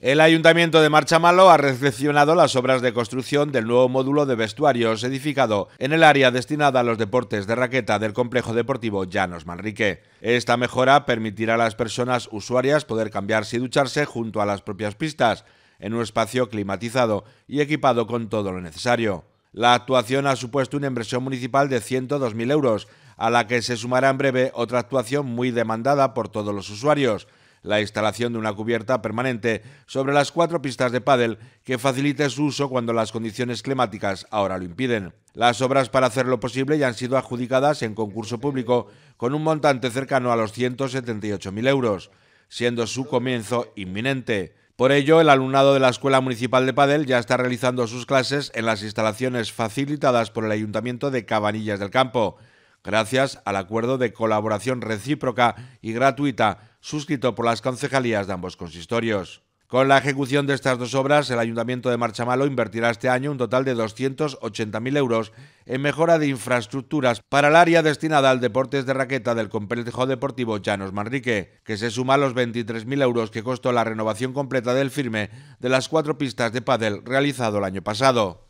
El Ayuntamiento de Marchamalo ha recepcionado las obras de construcción del nuevo módulo de vestuarios edificado en el área destinada a los deportes de raqueta del complejo deportivo Llanos Manrique. Esta mejora permitirá a las personas usuarias poder cambiarse y ducharse junto a las propias pistas, en un espacio climatizado y equipado con todo lo necesario. La actuación ha supuesto una inversión municipal de 102.000 euros, a la que se sumará en breve otra actuación muy demandada por todos los usuarios la instalación de una cubierta permanente sobre las cuatro pistas de pádel que facilite su uso cuando las condiciones climáticas ahora lo impiden. Las obras para hacerlo posible ya han sido adjudicadas en concurso público con un montante cercano a los 178.000 euros, siendo su comienzo inminente. Por ello, el alumnado de la Escuela Municipal de Padel ya está realizando sus clases en las instalaciones facilitadas por el Ayuntamiento de Cabanillas del Campo, gracias al acuerdo de colaboración recíproca y gratuita suscrito por las concejalías de ambos consistorios. Con la ejecución de estas dos obras, el Ayuntamiento de Marchamalo invertirá este año un total de 280.000 euros en mejora de infraestructuras para el área destinada al deportes de raqueta del complejo deportivo Llanos Manrique, que se suma a los 23.000 euros que costó la renovación completa del firme de las cuatro pistas de pádel realizado el año pasado.